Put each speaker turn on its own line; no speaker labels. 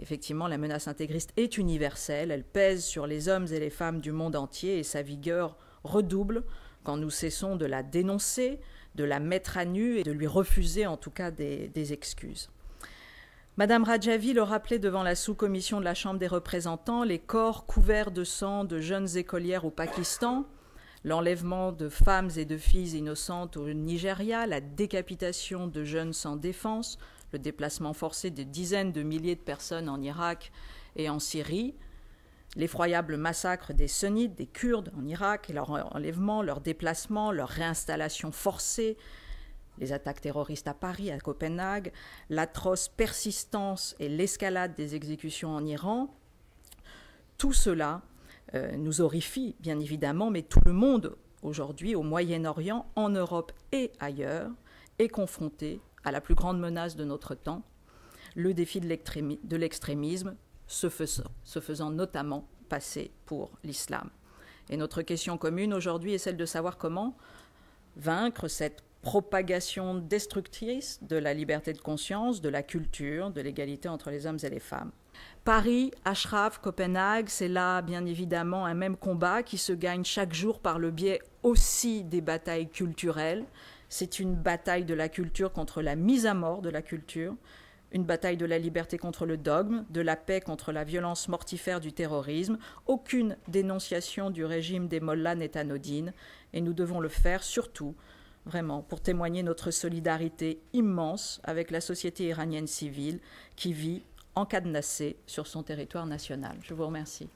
Effectivement, la menace intégriste est universelle, elle pèse sur les hommes et les femmes du monde entier et sa vigueur redouble quand nous cessons de la dénoncer, de la mettre à nu et de lui refuser en tout cas des, excuses. Madame Rajavi le rappelait devant la sous-commission de la Chambre des représentants, les corps couverts de sang de jeunes écolières au Pakistan, l'enlèvement de femmes et de filles innocentes au Nigeria, la décapitation de jeunes sans défense, le déplacement forcé de dizaines de milliers de personnes en Irak et en Syrie, l'effroyable massacre des sunnites, des Kurdes en Irak, leur enlèvement, leur déplacement, leur réinstallation forcée, les attaques terroristes à Paris, à Copenhague, l'atroce persistance et l'escalade des exécutions en Iran, tout cela euh, nous horrifie, bien évidemment, mais tout le monde aujourd'hui au Moyen-Orient, en Europe et ailleurs, est confronté à la plus grande menace de notre temps, le défi de l'extrémisme, se faisant, se faisant notamment passer pour l'islam. Et notre question commune aujourd'hui est celle de savoir comment vaincre cette propagation destructrice de la liberté de conscience, de la culture, de l'égalité entre les hommes et les femmes. Paris, Ashraf, Copenhague, c'est là bien évidemment un même combat qui se gagne chaque jour par le biais aussi des batailles culturelles. C'est une bataille de la culture contre la mise à mort de la culture, une bataille de la liberté contre le dogme, de la paix contre la violence mortifère du terrorisme. Aucune dénonciation du régime des Mollahs n'est anodine et nous devons le faire surtout vraiment, pour témoigner notre solidarité immense avec la société iranienne civile qui vit encadenassée sur son territoire national. Je vous remercie.